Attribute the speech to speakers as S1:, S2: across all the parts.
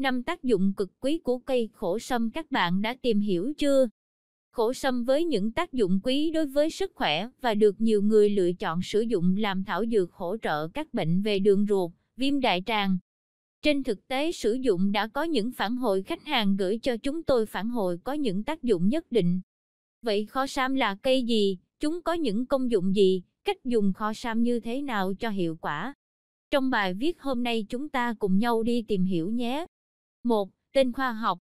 S1: năm tác dụng cực quý của cây khổ sâm các bạn đã tìm hiểu chưa? Khổ sâm với những tác dụng quý đối với sức khỏe và được nhiều người lựa chọn sử dụng làm thảo dược hỗ trợ các bệnh về đường ruột, viêm đại tràng. Trên thực tế sử dụng đã có những phản hồi khách hàng gửi cho chúng tôi phản hồi có những tác dụng nhất định. Vậy kho sam là cây gì? Chúng có những công dụng gì? Cách dùng kho sam như thế nào cho hiệu quả? Trong bài viết hôm nay chúng ta cùng nhau đi tìm hiểu nhé. 1. Tên khoa học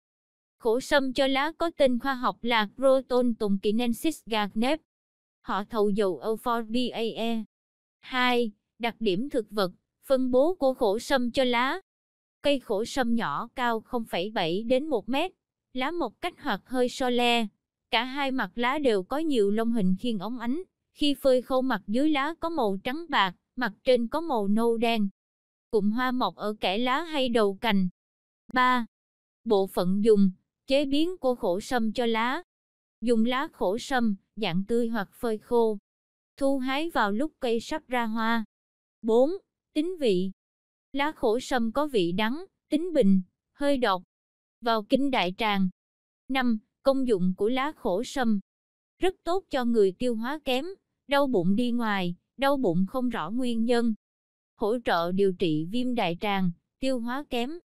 S1: Khổ sâm cho lá có tên khoa học là Croton tùng gagnep. Họ thầu dầu Euphorbiae. 2. Đặc điểm thực vật, phân bố của khổ sâm cho lá. Cây khổ sâm nhỏ cao 0,7 đến 1 mét, lá một cách hoặc hơi so le. Cả hai mặt lá đều có nhiều lông hình khiên ống ánh, khi phơi khô mặt dưới lá có màu trắng bạc, mặt trên có màu nâu đen. Cụm hoa mọc ở kẻ lá hay đầu cành, 3. Bộ phận dùng, chế biến của khổ sâm cho lá. Dùng lá khổ sâm, dạng tươi hoặc phơi khô. Thu hái vào lúc cây sắp ra hoa. 4. Tính vị. Lá khổ sâm có vị đắng, tính bình, hơi độc. Vào kinh đại tràng. 5. Công dụng của lá khổ sâm. Rất tốt cho người tiêu hóa kém, đau bụng đi ngoài, đau bụng không rõ nguyên nhân. Hỗ trợ điều trị viêm đại tràng, tiêu hóa kém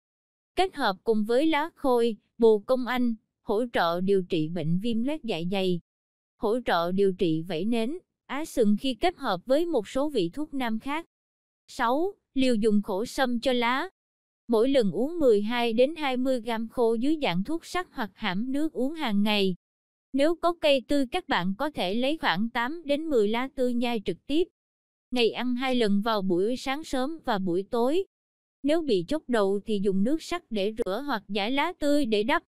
S1: kết hợp cùng với lá khôi, bồ công anh, hỗ trợ điều trị bệnh viêm loét dạ dày, hỗ trợ điều trị vẩy nến, á sừng khi kết hợp với một số vị thuốc nam khác. 6. Liều dùng khổ sâm cho lá Mỗi lần uống 12 đến 20 gram khô dưới dạng thuốc sắc hoặc hãm nước uống hàng ngày. Nếu có cây tươi các bạn có thể lấy khoảng 8 đến 10 lá tươi nhai trực tiếp. Ngày ăn hai lần vào buổi sáng sớm và buổi tối. Nếu bị chốc đầu thì dùng nước sắc để rửa hoặc giải lá tươi để đắp.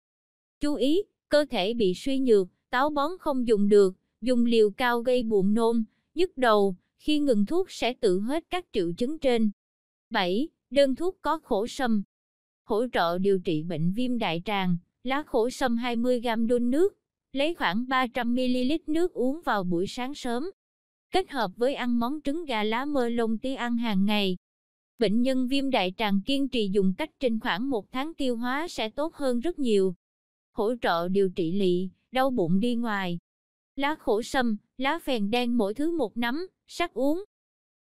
S1: Chú ý, cơ thể bị suy nhược, táo bón không dùng được, dùng liều cao gây buồn nôn, nhức đầu, khi ngừng thuốc sẽ tự hết các triệu chứng trên. 7. Đơn thuốc có khổ sâm Hỗ trợ điều trị bệnh viêm đại tràng, lá khổ sâm 20g đun nước, lấy khoảng 300ml nước uống vào buổi sáng sớm. Kết hợp với ăn món trứng gà lá mơ lông tí ăn hàng ngày, Bệnh nhân viêm đại tràng kiên trì dùng cách trên khoảng một tháng tiêu hóa sẽ tốt hơn rất nhiều. Hỗ trợ điều trị lị, đau bụng đi ngoài. Lá khổ sâm, lá phèn đen mỗi thứ một nắm, sắc uống.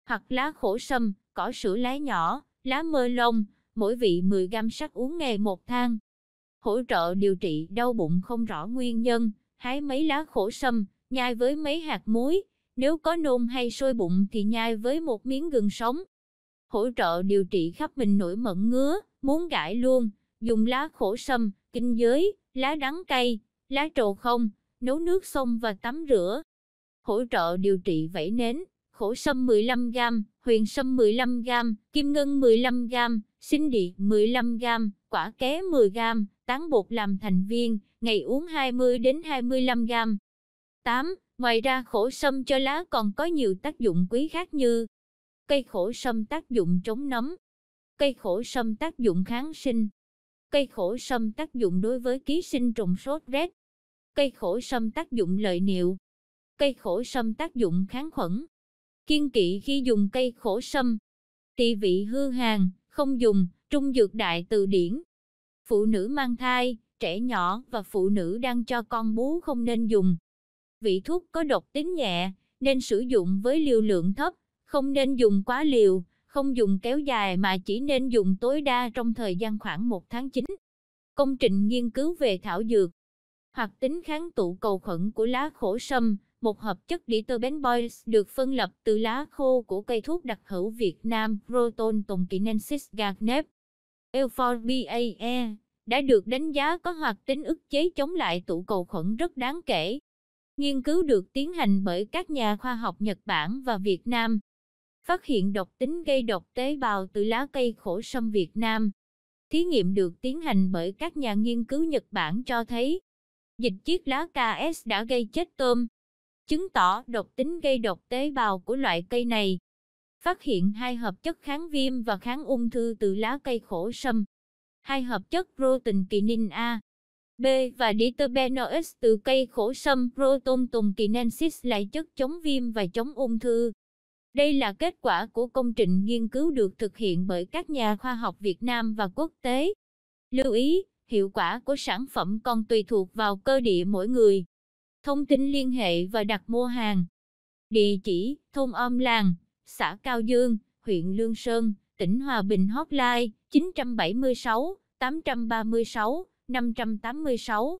S1: Hoặc lá khổ sâm, cỏ sữa lá nhỏ, lá mơ lông, mỗi vị 10 gam sắc uống ngày một thang. Hỗ trợ điều trị đau bụng không rõ nguyên nhân, hái mấy lá khổ sâm, nhai với mấy hạt muối, nếu có nôn hay sôi bụng thì nhai với một miếng gừng sống hỗ trợ điều trị khắp mình nổi mẩn ngứa, muốn gãi luôn, dùng lá khổ sâm, kinh giới, lá đắng cay, lá trầu không, nấu nước sông và tắm rửa. Hỗ trợ điều trị vẩy nến, khổ sâm 15g, huyền sâm 15g, kim ngân 15g, sinh địa 15g, quả ké 10g, tán bột làm thành viên, ngày uống 20 đến 25g. 8. Ngoài ra khổ sâm cho lá còn có nhiều tác dụng quý khác như Cây khổ sâm tác dụng chống nấm. Cây khổ sâm tác dụng kháng sinh. Cây khổ sâm tác dụng đối với ký sinh trùng sốt rét. Cây khổ sâm tác dụng lợi niệu. Cây khổ sâm tác dụng kháng khuẩn. Kiên kỵ khi dùng cây khổ sâm. Tỳ vị hư hàn, không dùng, trung dược đại từ điển. Phụ nữ mang thai, trẻ nhỏ và phụ nữ đang cho con bú không nên dùng. Vị thuốc có độc tính nhẹ, nên sử dụng với liều lượng thấp, không nên dùng quá liều, không dùng kéo dài mà chỉ nên dùng tối đa trong thời gian khoảng 1 tháng 9. Công trình nghiên cứu về thảo dược hoặc tính kháng tụ cầu khuẩn của lá khổ sâm, một hợp chất diterbenbois được phân lập từ lá khô của cây thuốc đặc hữu Việt Nam Proton tonkinensis garnep. Euphorbiae đã được đánh giá có hoạt tính ức chế chống lại tụ cầu khuẩn rất đáng kể. Nghiên cứu được tiến hành bởi các nhà khoa học Nhật Bản và Việt Nam phát hiện độc tính gây độc tế bào từ lá cây khổ sâm Việt Nam. Thí nghiệm được tiến hành bởi các nhà nghiên cứu Nhật Bản cho thấy, dịch chiết lá KS đã gây chết tôm, chứng tỏ độc tính gây độc tế bào của loại cây này. Phát hiện hai hợp chất kháng viêm và kháng ung thư từ lá cây khổ sâm, hai hợp chất protein kinin A, B và diterpenoids từ cây khổ sâm proton tùng kinensis là chất chống viêm và chống ung thư. Đây là kết quả của công trình nghiên cứu được thực hiện bởi các nhà khoa học Việt Nam và quốc tế. Lưu ý, hiệu quả của sản phẩm còn tùy thuộc vào cơ địa mỗi người. Thông tin liên hệ và đặt mua hàng. Địa chỉ: thôn Om Làng, xã Cao Dương, huyện Lương Sơn, tỉnh Hòa Bình hotline 976 836 586